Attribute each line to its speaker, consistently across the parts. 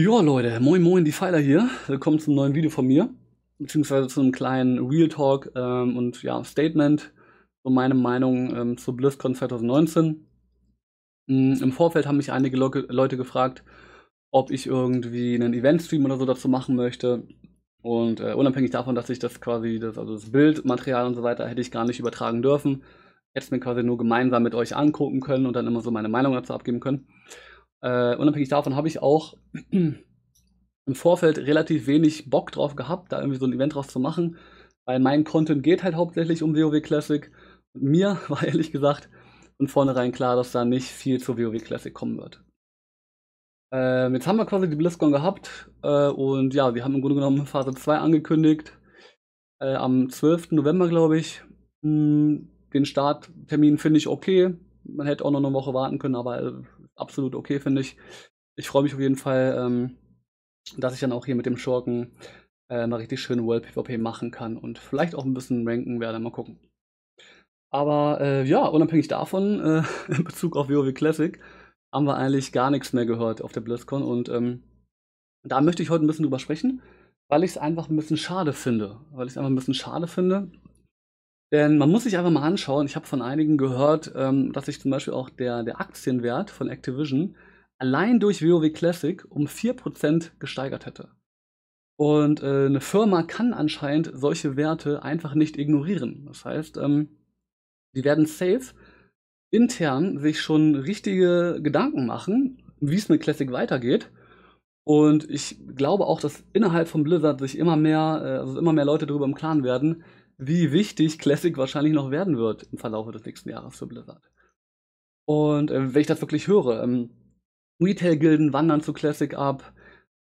Speaker 1: Ja, Leute, moin moin, die Pfeiler hier. Willkommen zum neuen Video von mir, beziehungsweise zu einem kleinen Real Talk ähm, und ja, Statement zu meiner Meinung ähm, zu BlizzCon 2019. Ähm, mm, Im Vorfeld haben mich einige Le Leute gefragt, ob ich irgendwie einen Event-Stream oder so dazu machen möchte. Und äh, unabhängig davon, dass ich das quasi, das, also das Bildmaterial und so weiter, hätte ich gar nicht übertragen dürfen. Hätte es mir quasi nur gemeinsam mit euch angucken können und dann immer so meine Meinung dazu abgeben können. Äh, unabhängig davon habe ich auch im Vorfeld relativ wenig Bock drauf gehabt, da irgendwie so ein Event draus zu machen, weil mein Content geht halt hauptsächlich um WoW Classic. Und mir war ehrlich gesagt von vornherein klar, dass da nicht viel zu WoW Classic kommen wird. Ähm, jetzt haben wir quasi die BlizzCon gehabt äh, und ja, wir haben im Grunde genommen Phase 2 angekündigt. Äh, am 12. November, glaube ich. Mh, hm, den Starttermin finde ich okay. Man hätte auch noch eine Woche warten können, aber äh, absolut okay, finde ich. Ich freue mich auf jeden Fall, ähm, dass ich dann auch hier mit dem Schurken äh, mal richtig schön World PvP machen kann und vielleicht auch ein bisschen ranken werde, mal gucken. Aber äh, ja, unabhängig davon, äh, in Bezug auf WoW Classic, haben wir eigentlich gar nichts mehr gehört auf der BlizzCon und ähm, da möchte ich heute ein bisschen drüber sprechen, weil ich es einfach ein bisschen schade finde. Weil ich es einfach ein bisschen schade finde, denn man muss sich einfach mal anschauen, ich habe von einigen gehört, ähm, dass sich zum Beispiel auch der, der Aktienwert von Activision allein durch WoW Classic um 4% gesteigert hätte. Und äh, eine Firma kann anscheinend solche Werte einfach nicht ignorieren. Das heißt, ähm, die werden safe intern sich schon richtige Gedanken machen, wie es mit Classic weitergeht. Und ich glaube auch, dass innerhalb von Blizzard sich immer mehr, äh, also immer mehr Leute darüber im Klaren werden, wie wichtig Classic wahrscheinlich noch werden wird im Verlauf des nächsten Jahres für Blizzard. Und äh, wenn ich das wirklich höre, ähm, Retail-Gilden wandern zu Classic ab,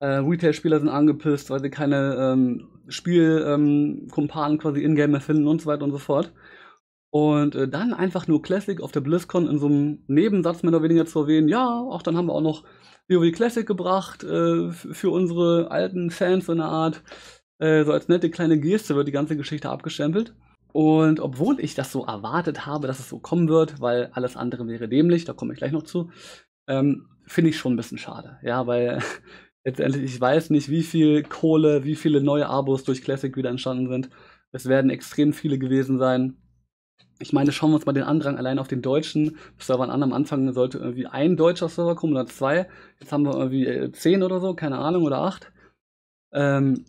Speaker 1: äh, Retail-Spieler sind angepisst, weil sie keine ähm, Spielkumpanen ähm, quasi in-game mehr finden und so weiter und so fort. Und äh, dann einfach nur Classic auf der BlizzCon in so einem Nebensatz mehr oder weniger zu erwähnen, ja, auch dann haben wir auch noch WoW Classic gebracht äh, für unsere alten Fans so eine Art. Äh, so als nette kleine Geste wird die ganze Geschichte abgestempelt. Und obwohl ich das so erwartet habe, dass es so kommen wird, weil alles andere wäre dämlich, da komme ich gleich noch zu, ähm, finde ich schon ein bisschen schade. Ja, weil letztendlich, ich weiß nicht, wie viel Kohle, wie viele neue Abos durch Classic wieder entstanden sind. Es werden extrem viele gewesen sein. Ich meine, schauen wir uns mal den Andrang allein auf den deutschen Servern an. Am Anfang sollte irgendwie ein deutscher Server kommen oder zwei. Jetzt haben wir irgendwie äh, zehn oder so, keine Ahnung, oder acht. Ähm,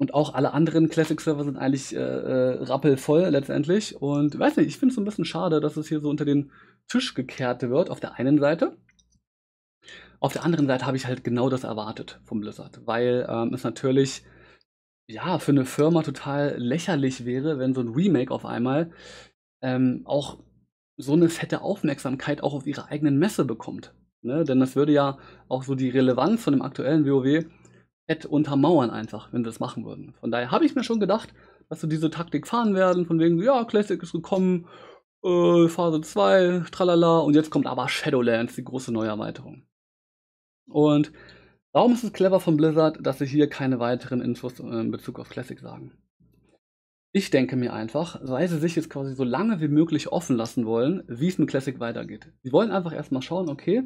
Speaker 1: und auch alle anderen Classic-Server sind eigentlich äh, äh rappelvoll letztendlich. Und weiß nicht, ich finde es so ein bisschen schade, dass es hier so unter den Tisch gekehrt wird, auf der einen Seite. Auf der anderen Seite habe ich halt genau das erwartet vom Blizzard, weil ähm, es natürlich ja für eine Firma total lächerlich wäre, wenn so ein Remake auf einmal ähm, auch so eine fette Aufmerksamkeit auch auf ihre eigenen Messe bekommt. Ne? Denn das würde ja auch so die Relevanz von dem aktuellen WoW Ad untermauern einfach, wenn sie das machen würden. Von daher habe ich mir schon gedacht, dass sie diese Taktik fahren werden, von wegen, ja, Classic ist gekommen, äh, Phase 2, tralala, und jetzt kommt aber Shadowlands, die große Neuerweiterung. Und warum ist es clever von Blizzard, dass sie hier keine weiteren Infos äh, in Bezug auf Classic sagen? Ich denke mir einfach, weil sie sich jetzt quasi so lange wie möglich offen lassen wollen, wie es mit Classic weitergeht. Sie wollen einfach erstmal schauen, okay,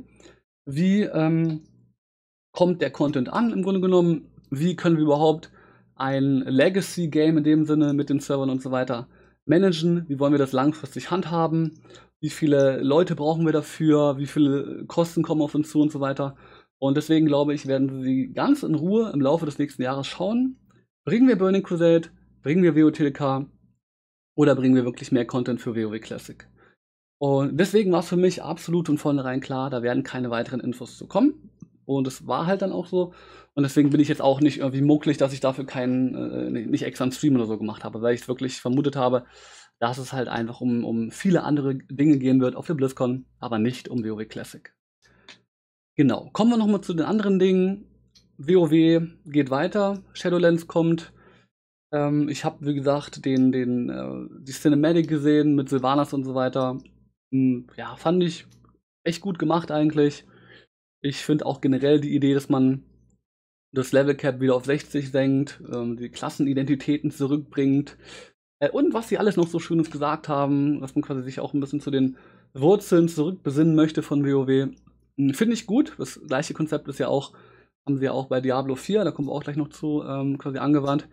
Speaker 1: wie ähm, kommt der Content an im Grunde genommen? Wie können wir überhaupt ein Legacy-Game in dem Sinne mit den Servern und so weiter managen? Wie wollen wir das langfristig handhaben? Wie viele Leute brauchen wir dafür? Wie viele Kosten kommen auf uns zu und so weiter? Und deswegen glaube ich, werden sie ganz in Ruhe im Laufe des nächsten Jahres schauen, bringen wir Burning Crusade, bringen wir WoTLK oder bringen wir wirklich mehr Content für WoW Classic. Und deswegen war es für mich absolut und vornherein klar, da werden keine weiteren Infos zu kommen. Und es war halt dann auch so. Und deswegen bin ich jetzt auch nicht irgendwie mucklig, dass ich dafür keinen, äh, nicht extra einen Stream oder so gemacht habe, weil ich wirklich vermutet habe, dass es halt einfach um, um viele andere Dinge gehen wird auf der BlizzCon, aber nicht um WoW Classic. Genau. Kommen wir nochmal zu den anderen Dingen. WoW geht weiter, Shadowlands kommt. Ähm, ich habe, wie gesagt, den, den, äh, die Cinematic gesehen mit Sylvanas und so weiter. Hm, ja, fand ich echt gut gemacht eigentlich. Ich finde auch generell die Idee, dass man das Level Cap wieder auf 60 senkt, ähm, die Klassenidentitäten zurückbringt äh, und was sie alles noch so Schönes gesagt haben, dass man quasi sich auch ein bisschen zu den Wurzeln zurückbesinnen möchte von WoW. Hm, finde ich gut. Das gleiche Konzept ist ja auch, haben sie ja auch bei Diablo 4, da kommen wir auch gleich noch zu, ähm, quasi angewandt.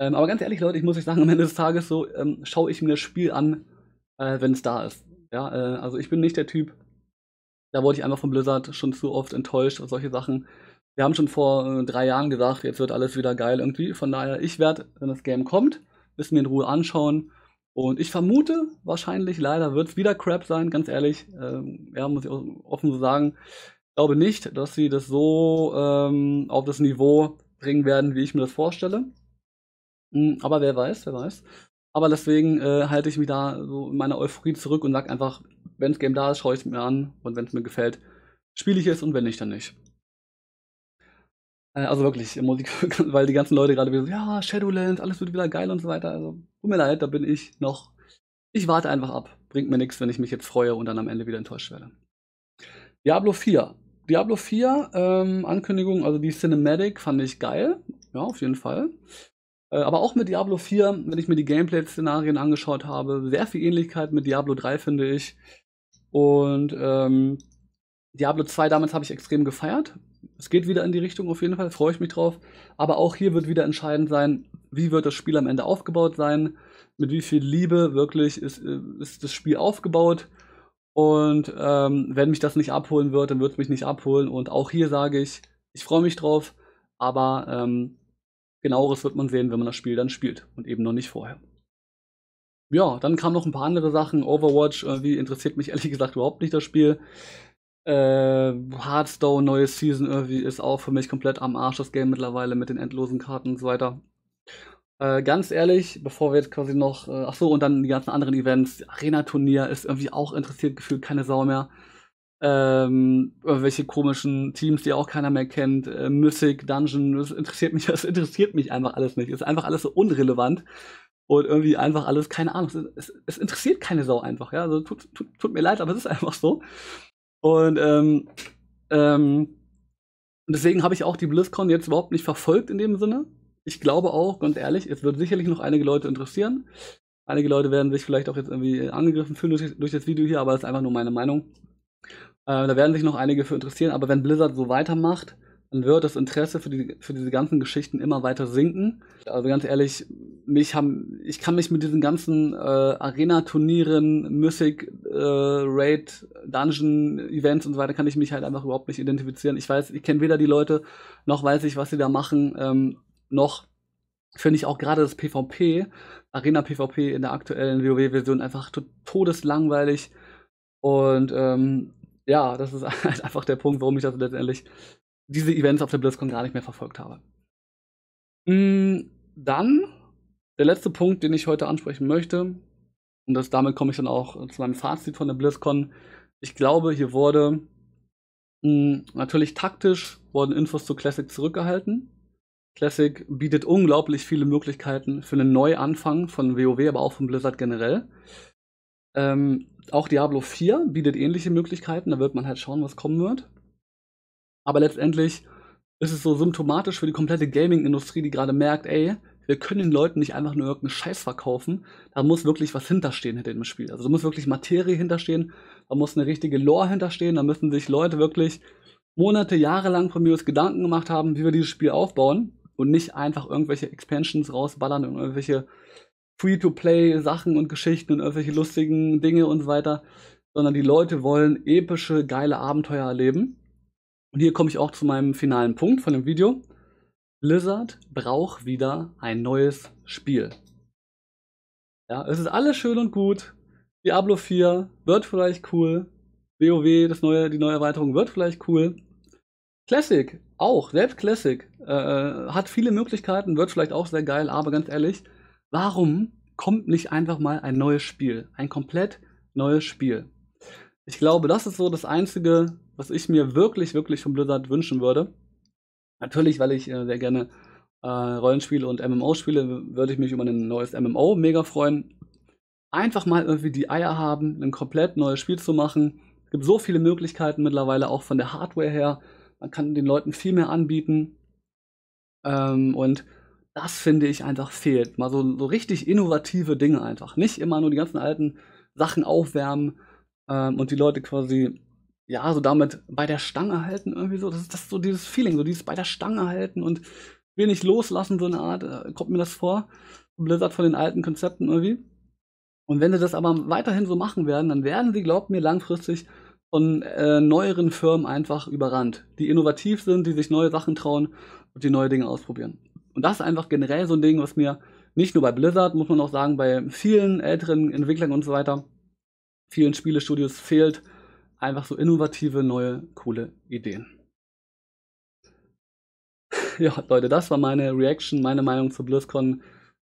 Speaker 1: Ähm, aber ganz ehrlich, Leute, ich muss euch sagen, am Ende des Tages so ähm, schaue ich mir das Spiel an, äh, wenn es da ist. Ja, äh, also ich bin nicht der Typ, da wurde ich einfach von Blizzard schon zu oft enttäuscht und solche Sachen. Wir haben schon vor äh, drei Jahren gesagt, jetzt wird alles wieder geil irgendwie. Von daher, ich werde, wenn das Game kommt, es mir in Ruhe anschauen. Und ich vermute, wahrscheinlich leider wird es wieder Crap sein, ganz ehrlich. Ähm, ja, muss ich offen so sagen. Ich glaube nicht, dass sie das so ähm, auf das Niveau bringen werden, wie ich mir das vorstelle. Mhm, aber wer weiß, wer weiß. Aber deswegen äh, halte ich mich da so in meiner Euphorie zurück und sage einfach, wenn das Game da ist, schaue ich es mir an und wenn es mir gefällt, spiele ich es und wenn nicht, dann nicht. Äh, also wirklich, Musik, weil die ganzen Leute gerade wieder so, ja, Shadowlands, alles wird wieder geil und so weiter. Also, tut mir leid, da bin ich noch. Ich warte einfach ab. Bringt mir nichts, wenn ich mich jetzt freue und dann am Ende wieder enttäuscht werde. Diablo 4. Diablo 4, ähm, Ankündigung, also die Cinematic fand ich geil. Ja, auf jeden Fall. Äh, aber auch mit Diablo 4, wenn ich mir die Gameplay-Szenarien angeschaut habe, sehr viel Ähnlichkeit mit Diablo 3, finde ich. Und ähm, Diablo 2 damals habe ich extrem gefeiert. Es geht wieder in die Richtung auf jeden Fall, freue ich mich drauf. Aber auch hier wird wieder entscheidend sein, wie wird das Spiel am Ende aufgebaut sein, mit wie viel Liebe wirklich ist, äh, ist das Spiel aufgebaut. Und ähm, wenn mich das nicht abholen wird, dann wird es mich nicht abholen. Und auch hier sage ich, ich freue mich drauf, aber ähm, genaueres wird man sehen, wenn man das Spiel dann spielt und eben noch nicht vorher ja, dann kamen noch ein paar andere Sachen. Overwatch, irgendwie äh, interessiert mich ehrlich gesagt überhaupt nicht das Spiel. Äh, Hearthstone, neue Season irgendwie ist auch für mich komplett am Arsch das Game mittlerweile mit den endlosen Karten und so weiter. Äh, ganz ehrlich, bevor wir jetzt quasi noch, äh, ach so, und dann die ganzen anderen Events, Arena-Turnier ist irgendwie auch interessiert, gefühlt keine Sau mehr. Ähm, irgendwelche komischen Teams, die auch keiner mehr kennt, äh, Mystic, Dungeon, das interessiert mich, das interessiert mich einfach alles nicht. Ist einfach alles so unrelevant und irgendwie einfach alles, keine Ahnung. Es, es interessiert keine Sau einfach, ja. Also tut, tut, tut, mir leid, aber es ist einfach so. Und ähm, ähm, deswegen habe ich auch die BlizzCon jetzt überhaupt nicht verfolgt in dem Sinne. Ich glaube auch, ganz ehrlich, es wird sicherlich noch einige Leute interessieren. Einige Leute werden sich vielleicht auch jetzt irgendwie angegriffen fühlen durch, durch das Video hier, aber das ist einfach nur meine Meinung. Äh, da werden sich noch einige für interessieren, aber wenn Blizzard so weitermacht, dann wird das Interesse für, die, für diese ganzen Geschichten immer weiter sinken. Also ganz ehrlich, mich haben, ich kann mich mit diesen ganzen äh, Arena-Turnieren, Mythic, äh, Raid, Dungeon-Events und so weiter, kann ich mich halt einfach überhaupt nicht identifizieren. Ich weiß, ich kenne weder die Leute, noch weiß ich, was sie da machen, ähm, noch finde ich auch gerade das PvP, Arena-PvP in der aktuellen WoW-Version einfach todeslangweilig. Und ähm, ja, das ist halt einfach der Punkt, warum ich das letztendlich diese Events auf der BlizzCon gar nicht mehr verfolgt habe. Mm, dann der letzte Punkt, den ich heute ansprechen möchte, und das, damit komme ich dann auch zu meinem Fazit von der BlizzCon. Ich glaube, hier wurde mh, hm, natürlich taktisch wurden Infos zu Classic zurückgehalten. Classic bietet unglaublich viele Möglichkeiten für einen Neuanfang von WoW, aber auch von Blizzard generell. Ähm, auch Diablo 4 bietet ähnliche Möglichkeiten, da wird man halt schauen, was kommen wird. Aber letztendlich ist es so symptomatisch für die komplette Gaming-Industrie, die gerade merkt, ey, wir können den Leuten nicht einfach nur irgendeinen Scheiß verkaufen. Da muss wirklich was hinterstehen hinter dem Spiel. Also da muss wirklich Materie hinterstehen, da muss eine richtige Lore hinterstehen, da müssen sich Leute wirklich Monate, Jahre lang von mir aus Gedanken gemacht haben, wie wir dieses Spiel aufbauen und nicht einfach irgendwelche Expansions rausballern und irgendwelche Free-to-Play-Sachen und Geschichten und irgendwelche lustigen Dinge und so weiter, sondern die Leute wollen epische, geile Abenteuer erleben. Und hier komme ich auch zu meinem finalen Punkt von dem Video. Blizzard braucht wieder ein neues Spiel. Ja, es ist alles schön und gut. Diablo 4 wird vielleicht cool. WoW, das neue, die neue Erweiterung wird vielleicht cool. Classic auch, selbst Classic äh, äh, hat viele Möglichkeiten, wird vielleicht auch sehr geil, aber ganz ehrlich, warum kommt nicht einfach mal ein neues Spiel? Ein komplett neues Spiel. Ich glaube, das ist so das Einzige, was ich mir wirklich, wirklich von Blizzard wünschen würde. Natürlich, weil ich äh, sehr gerne äh, Rollenspiele und MMO spiele, würde ich mich über ein neues MMO mega freuen. Einfach mal irgendwie die Eier haben, ein komplett neues Spiel zu machen. Es gibt so viele Möglichkeiten mittlerweile, auch von der Hardware her. Man kann den Leuten viel mehr anbieten. Ähm, und das finde ich einfach fehlt. Mal so, so richtig innovative Dinge einfach. Nicht immer nur die ganzen alten Sachen aufwärmen ähm, und die Leute quasi ja, so damit bei der Stange halten, irgendwie so. Das ist, das ist so dieses Feeling, so dieses bei der Stange halten und will nicht loslassen, so eine Art, äh, kommt mir das vor. Blizzard von den alten Konzepten irgendwie. Und wenn sie das aber weiterhin so machen werden, dann werden sie, glaubt mir, langfristig von äh, neueren Firmen einfach überrannt, die innovativ sind, die sich neue Sachen trauen und die neue Dinge ausprobieren. Und das ist einfach generell so ein Ding, was mir nicht nur bei Blizzard, muss man auch sagen, bei vielen älteren Entwicklern und so weiter, vielen Spielestudios fehlt, einfach so innovative, neue, coole Ideen. ja, Leute, das war meine Reaction, meine Meinung zu BlizzCon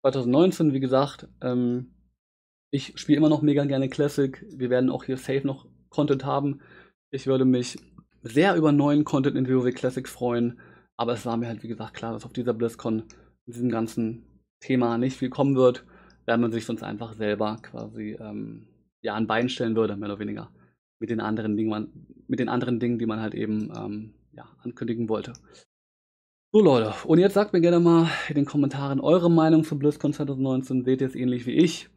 Speaker 1: 2019. Wie gesagt, ähm, ich spiele immer noch mega gerne Classic. Wir werden auch hier safe noch Content haben. Ich würde mich sehr über neuen Content in WoW Classic freuen. Aber es war mir halt, wie gesagt, klar, dass auf dieser BlizzCon in diesem ganzen Thema nicht viel kommen wird, weil man sich sonst einfach selber quasi ähm, ja, an Bein stellen würde, mehr oder weniger mit den anderen Dingen, man, mit den anderen Dingen, die man halt eben ähm, ja, ankündigen wollte. So Leute, und jetzt sagt mir gerne mal in den Kommentaren eure Meinung zu BlizzCon 2019. Seht ihr es ähnlich wie ich?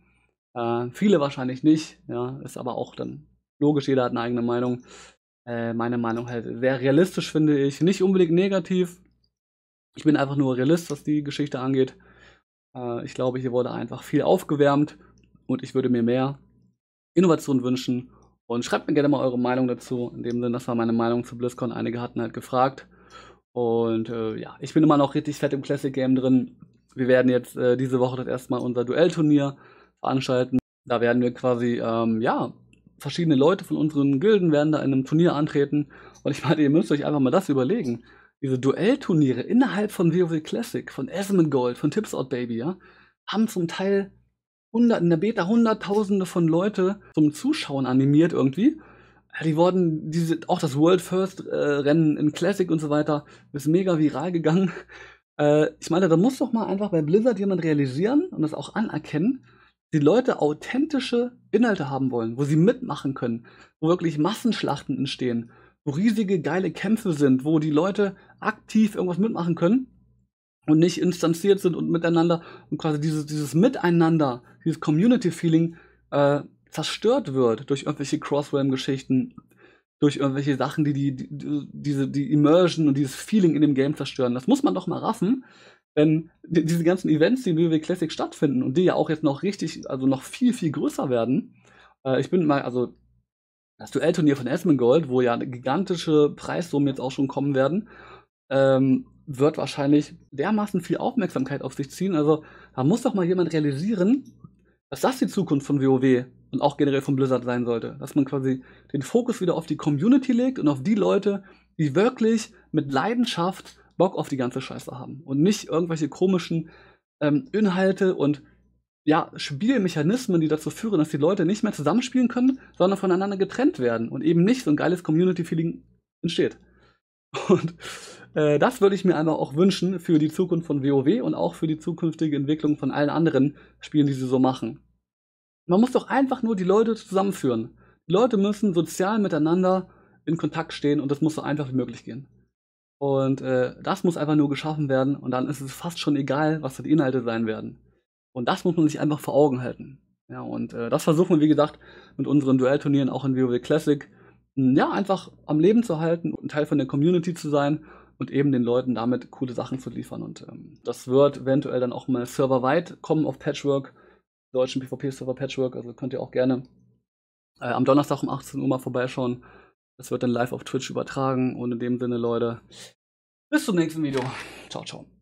Speaker 1: Äh, viele wahrscheinlich nicht, ja, ist aber auch dann logisch, jeder hat eine eigene Meinung. Äh, meine Meinung halt sehr realistisch finde ich, nicht unbedingt negativ. Ich bin einfach nur Realist, was die Geschichte angeht. Äh, ich glaube, hier wurde einfach viel aufgewärmt und ich würde mir mehr Innovation wünschen und schreibt mir gerne mal eure Meinung dazu. In dem Sinne, das war meine Meinung zu BlizzCon. Einige hatten halt gefragt. Und äh, ja, ich bin immer noch richtig fett im Classic Game drin. Wir werden jetzt äh, diese Woche das erste Mal unser Duellturnier veranstalten. Da werden wir quasi, ähm, ja, verschiedene Leute von unseren Gilden werden da in einem Turnier antreten. Und ich meine, ihr müsst euch einfach mal das überlegen. Diese Duellturniere innerhalb von WoW Classic, von Esmond Gold, von Tips Out Baby, ja, haben zum Teil hundert, in der Beta hunderttausende von Leute zum Zuschauen animiert irgendwie. Die wurden, diese, auch das World First äh, Rennen in Classic und so weiter, ist mega viral gegangen. Äh, ich meine, da muss doch mal einfach bei Blizzard jemand realisieren und das auch anerkennen, die Leute authentische Inhalte haben wollen, wo sie mitmachen können, wo wirklich Massenschlachten entstehen, wo riesige geile Kämpfe sind, wo die Leute aktiv irgendwas mitmachen können und nicht instanziert sind und miteinander und quasi dieses, dieses Miteinander, dieses Community-Feeling äh, zerstört wird durch irgendwelche Crossrealm-Geschichten, durch irgendwelche Sachen, die, die, die, diese, die Immersion und dieses Feeling in dem Game zerstören. Das muss man doch mal raffen, wenn diese ganzen Events, die in WoW Classic stattfinden und die ja auch jetzt noch richtig, also noch viel, viel größer werden. Äh, ich bin mal, also das Duellturnier von Esmond Gold, wo ja gigantische Preissumme jetzt auch schon kommen werden, ähm, wird wahrscheinlich dermaßen viel Aufmerksamkeit auf sich ziehen. Also da muss doch mal jemand realisieren, dass das die Zukunft von WoW und auch generell von Blizzard sein sollte. Dass man quasi den Fokus wieder auf die Community legt und auf die Leute, die wirklich mit Leidenschaft Bock auf die ganze Scheiße haben und nicht irgendwelche komischen ähm, Inhalte und ja, Spielmechanismen, die dazu führen, dass die Leute nicht mehr zusammenspielen können, sondern voneinander getrennt werden und eben nicht so ein geiles Community-Feeling entsteht. Und äh, das würde ich mir einfach auch wünschen für die Zukunft von WoW und auch für die zukünftige Entwicklung von allen anderen Spielen, die sie so machen. Man muss doch einfach nur die Leute zusammenführen. Die Leute müssen sozial miteinander in Kontakt stehen und das muss so einfach wie möglich gehen. Und äh, das muss einfach nur geschaffen werden und dann ist es fast schon egal, was die Inhalte sein werden. Und das muss man sich einfach vor Augen halten. Ja, und äh, das versuchen wir, wie gesagt, mit unseren Duellturnieren auch in WoW Classic, hm, ja, einfach am Leben zu halten und Teil von der Community zu sein und eben den Leuten damit coole Sachen zu liefern. Und ähm, das wird eventuell dann auch mal serverweit kommen auf Patchwork, deutschen PvP-Server Patchwork. Also könnt ihr auch gerne äh, am Donnerstag um 18 Uhr mal vorbeischauen. Das wird dann live auf Twitch übertragen. Und in dem Sinne, Leute, bis zum nächsten Video. Ciao, ciao.